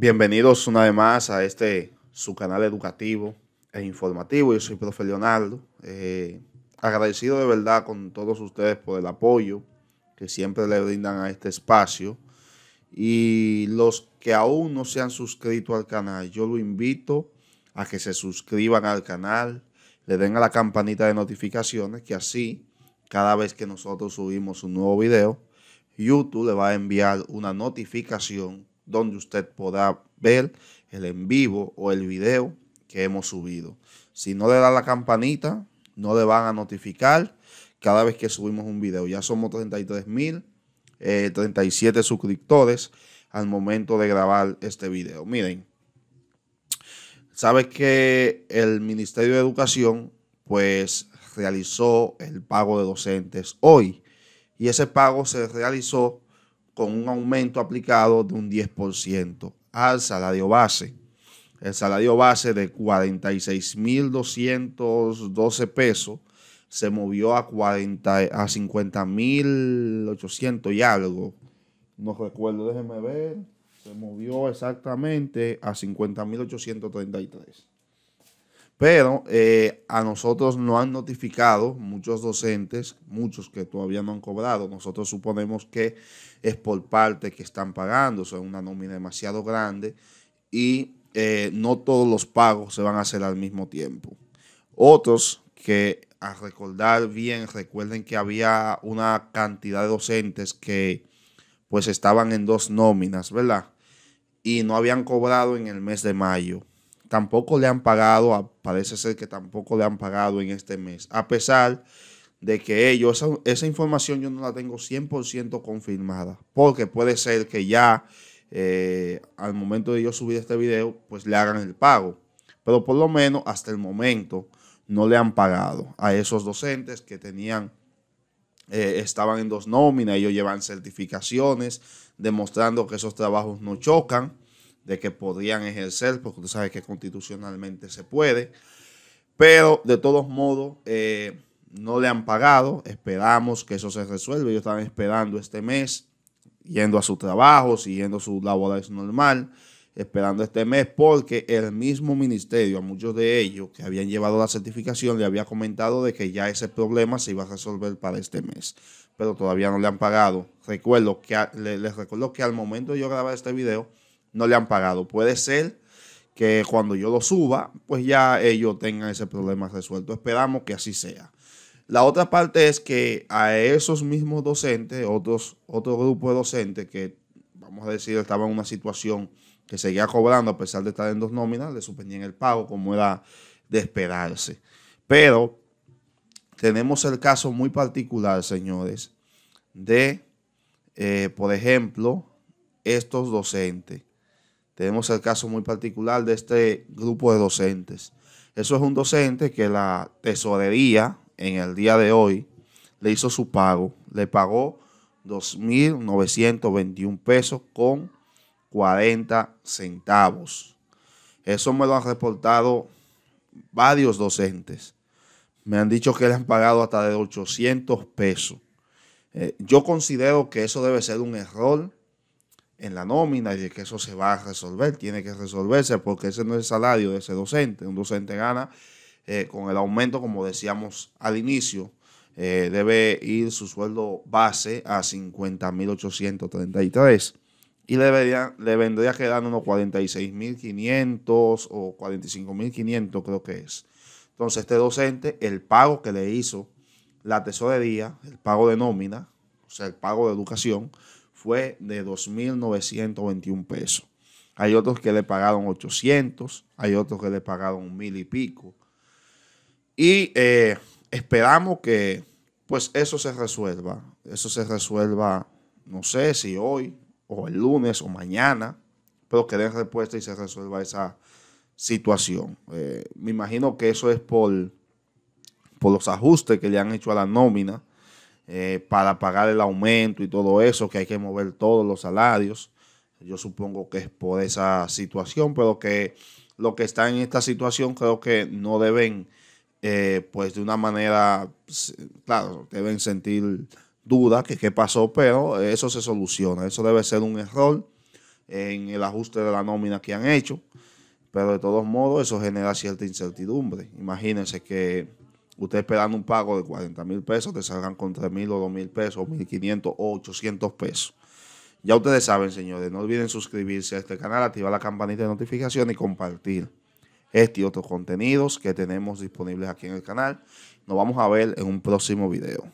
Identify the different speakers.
Speaker 1: Bienvenidos una vez más a este su canal educativo e informativo. Yo soy profe Leonardo. Eh, agradecido de verdad con todos ustedes por el apoyo que siempre le brindan a este espacio. Y los que aún no se han suscrito al canal, yo lo invito a que se suscriban al canal, le den a la campanita de notificaciones, que así cada vez que nosotros subimos un nuevo video, YouTube le va a enviar una notificación donde usted podrá ver el en vivo o el video que hemos subido. Si no le da la campanita, no le van a notificar cada vez que subimos un video. Ya somos 33 mil, 37 eh, suscriptores al momento de grabar este video. Miren, sabe que el Ministerio de Educación pues realizó el pago de docentes hoy y ese pago se realizó con un aumento aplicado de un 10% al salario base. El salario base de 46.212 pesos se movió a, a 50.800 y algo. No recuerdo, déjenme ver. Se movió exactamente a 50.833. Pero eh, a nosotros no han notificado muchos docentes, muchos que todavía no han cobrado. Nosotros suponemos que es por parte que están pagando, son una nómina demasiado grande y eh, no todos los pagos se van a hacer al mismo tiempo. Otros que a recordar bien, recuerden que había una cantidad de docentes que pues estaban en dos nóminas, ¿verdad? Y no habían cobrado en el mes de mayo tampoco le han pagado, parece ser que tampoco le han pagado en este mes, a pesar de que ellos, esa, información yo no la tengo 100% confirmada, porque puede ser que ya eh, al momento de yo subir este video, pues le hagan el pago, pero por lo menos hasta el momento no le han pagado a esos docentes que tenían, eh, estaban en dos nóminas, ellos llevan certificaciones demostrando que esos trabajos no chocan de que podrían ejercer, porque tú sabes que constitucionalmente se puede. Pero de todos modos, eh, no le han pagado. Esperamos que eso se resuelva. Ellos están esperando este mes, yendo a su trabajo, siguiendo su laborales normal, esperando este mes, porque el mismo ministerio, a muchos de ellos que habían llevado la certificación, le había comentado de que ya ese problema se iba a resolver para este mes. Pero todavía no le han pagado. Recuerdo que les recuerdo que al momento yo grabar este video, no le han pagado. Puede ser que cuando yo lo suba, pues ya ellos tengan ese problema resuelto. Esperamos que así sea. La otra parte es que a esos mismos docentes, otros, otro grupo de docentes que, vamos a decir, estaban en una situación que seguía cobrando a pesar de estar en dos nóminas, le suspendían el pago como era de esperarse. Pero tenemos el caso muy particular, señores, de, eh, por ejemplo, estos docentes tenemos el caso muy particular de este grupo de docentes. Eso es un docente que la tesorería en el día de hoy le hizo su pago. Le pagó 2.921 pesos con 40 centavos. Eso me lo han reportado varios docentes. Me han dicho que le han pagado hasta de 800 pesos. Eh, yo considero que eso debe ser un error en la nómina y de que eso se va a resolver, tiene que resolverse porque ese no es el salario de ese docente. Un docente gana eh, con el aumento, como decíamos al inicio, eh, debe ir su sueldo base a 50.833 y le, debería, le vendría quedando unos 46.500 o 45.500 creo que es. Entonces este docente, el pago que le hizo la tesorería, el pago de nómina, o sea, el pago de educación, fue de 2.921 pesos. Hay otros que le pagaron 800, hay otros que le pagaron mil y pico. Y eh, esperamos que pues eso se resuelva. Eso se resuelva, no sé si hoy o el lunes o mañana, pero que den respuesta y se resuelva esa situación. Eh, me imagino que eso es por, por los ajustes que le han hecho a la nómina eh, para pagar el aumento y todo eso, que hay que mover todos los salarios. Yo supongo que es por esa situación, pero que lo que está en esta situación creo que no deben, eh, pues de una manera, claro, deben sentir dudas que qué pasó, pero eso se soluciona. Eso debe ser un error en el ajuste de la nómina que han hecho, pero de todos modos eso genera cierta incertidumbre. Imagínense que Ustedes esperan un pago de 40 mil pesos, te salgan con 3 mil o 2 mil pesos, 1500 o 800 pesos. Ya ustedes saben, señores, no olviden suscribirse a este canal, activar la campanita de notificación y compartir este y otros contenidos que tenemos disponibles aquí en el canal. Nos vamos a ver en un próximo video.